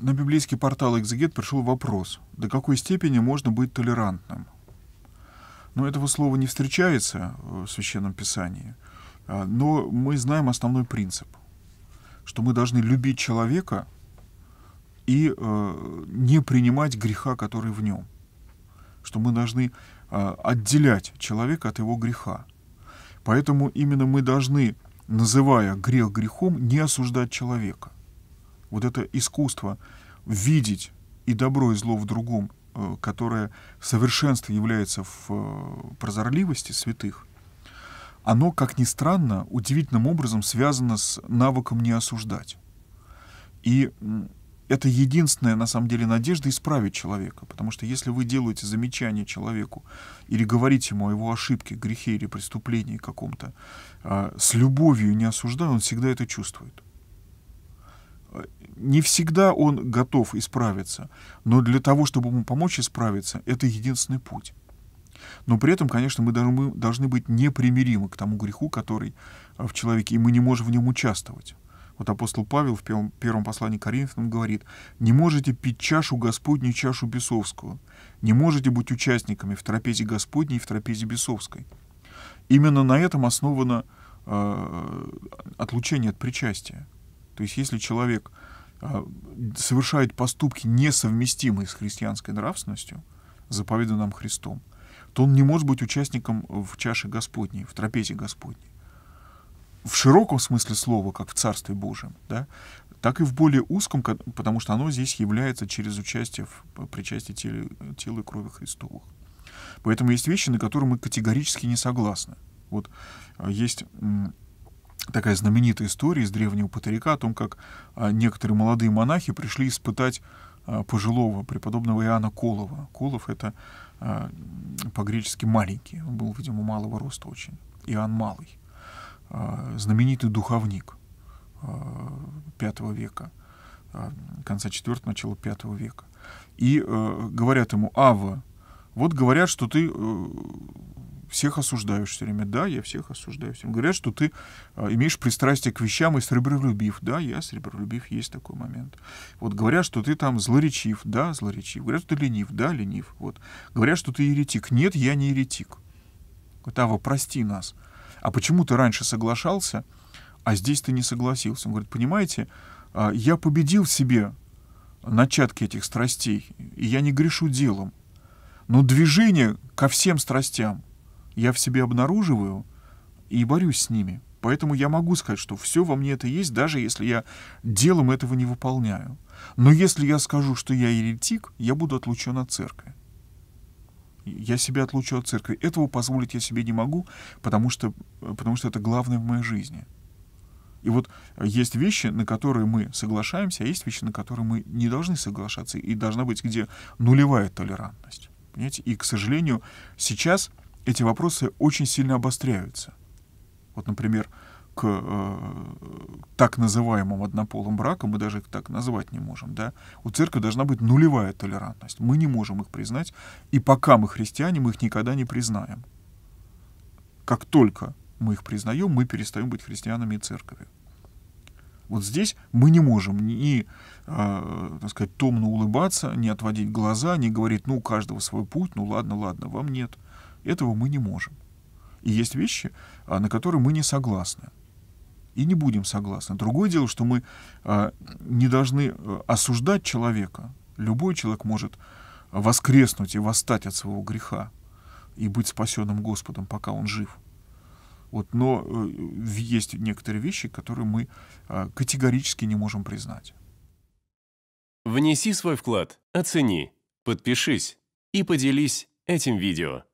На библейский портал «Экзегет» пришел вопрос, до какой степени можно быть толерантным. Но этого слова не встречается э, в Священном Писании, а, но мы знаем основной принцип, что мы должны любить человека и э, не принимать греха, который в нем, что мы должны а, отделять человека от его греха. Поэтому именно мы должны, называя грех грехом, не осуждать человека вот это искусство видеть и добро, и зло в другом, э, которое совершенство является в э, прозорливости святых, оно, как ни странно, удивительным образом связано с навыком не осуждать. И это единственная, на самом деле, надежда исправить человека. Потому что если вы делаете замечание человеку или говорите ему о его ошибке, грехе или преступлении каком-то, а, с любовью не осуждая, он всегда это чувствует не всегда он готов исправиться, но для того, чтобы ему помочь исправиться, это единственный путь. Но при этом, конечно, мы должны быть непримиримы к тому греху, который э, в человеке, и мы не можем в нем участвовать. Вот апостол Павел в первом, первом послании к Коринфянам говорит, «Не можете пить чашу Господню чашу бесовскую, не можете быть участниками в трапезе Господней и в трапезе бесовской». Именно на этом основано э, отлучение от причастия. То есть если человек а, совершает поступки, несовместимые с христианской нравственностью, заповеданным Христом, то он не может быть участником в чаше Господней, в трапезе Господней. В широком смысле слова, как в Царстве Божьем, да, так и в более узком, потому что оно здесь является через участие в причастии тела и крови Христовых. Поэтому есть вещи, на которые мы категорически не согласны. Вот а, есть такая знаменитая история из древнего Патрика о том, как а, некоторые молодые монахи пришли испытать а, пожилого преподобного Иоанна Колова. Колов — это а, по-гречески «маленький». Он был, видимо, малого роста очень. Иоанн Малый. Знаменитый духовник V века, конца IV, начала V века. И э, говорят ему, Ава, вот говорят, что ты э, всех осуждаешь все время. Да, я всех осуждаю. Всем говорят, что ты э, имеешь пристрастие к вещам и сребролюбив. Да, я сребролюбив, есть такой момент. Вот говорят, что ты там злоречив. Да, злоречив. Говорят, что ты ленив. Да, ленив. Вот. Говорят, что ты еретик. Нет, я не еретик. Тава, прости нас. А почему ты раньше соглашался, а здесь ты не согласился? Он говорит, понимаете, э, я победил в себе начатки этих страстей, и я не грешу делом. Но движение ко всем страстям, я в себе обнаруживаю и борюсь с ними. Поэтому я могу сказать, что все во мне это есть, даже если я делом этого не выполняю. Но если я скажу, что я еретик, я буду отлучен от церкви. Я себя отлучу от церкви. Этого позволить я себе не могу, потому что, потому что это главное в моей жизни. И вот есть вещи, на которые мы соглашаемся, а есть вещи, на которые мы не должны соглашаться, и должна быть где нулевая толерантность. Понимаете? И, к сожалению, сейчас эти вопросы очень сильно обостряются. Вот, например, к э, так называемым однополым бракам, мы даже их так назвать не можем, да, у церкви должна быть нулевая толерантность. Мы не можем их признать, и пока мы христиане, мы их никогда не признаем. Как только мы их признаем, мы перестаем быть христианами и церковью. Вот здесь мы не можем ни, э, так сказать, томно улыбаться, не отводить глаза, не говорить, ну, у каждого свой путь, ну, ладно, ладно, вам нет – этого мы не можем. И есть вещи, а, на которые мы не согласны. И не будем согласны. Другое дело, что мы а, не должны э, осуждать человека. Любой человек может воскреснуть и восстать от своего греха и быть спасенным Господом, пока он жив. Вот, но э, есть некоторые вещи, которые мы а, категорически не можем признать. Внеси свой вклад, оцени, подпишись и поделись этим видео.